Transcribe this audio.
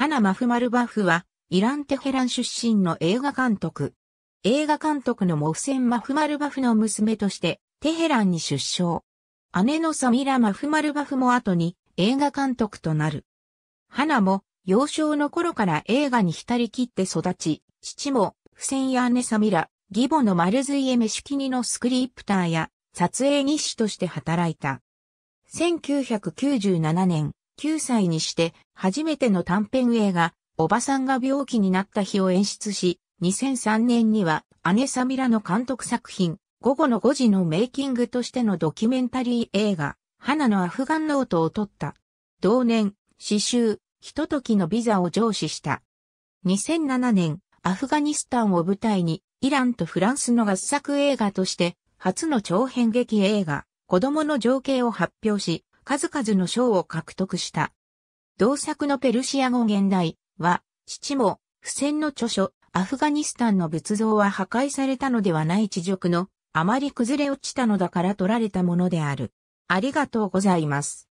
花マフマルバフは、イラン・テヘラン出身の映画監督。映画監督のモフセン・マフマルバフの娘として、テヘランに出生。姉のサミラ・マフマルバフも後に映画監督となる。花も幼少の頃から映画に浸りきって育ち、父も、フセンや姉サミラ、義母のマルズイエ・メシュキニのスクリプターや撮影日誌として働いた。1997年、9歳にして初めての短編映画、おばさんが病気になった日を演出し、2003年には姉サミラの監督作品、午後の5時のメイキングとしてのドキュメンタリー映画、花のアフガンノートを撮った。同年、刺繍、ひとときのビザを上司した。2007年、アフガニスタンを舞台に、イランとフランスの合作映画として、初の長編劇映画、子供の情景を発表し、数々の賞を獲得した。同作のペルシア語現代は、父も、付箋の著書、アフガニスタンの仏像は破壊されたのではない地辱の、あまり崩れ落ちたのだから取られたものである。ありがとうございます。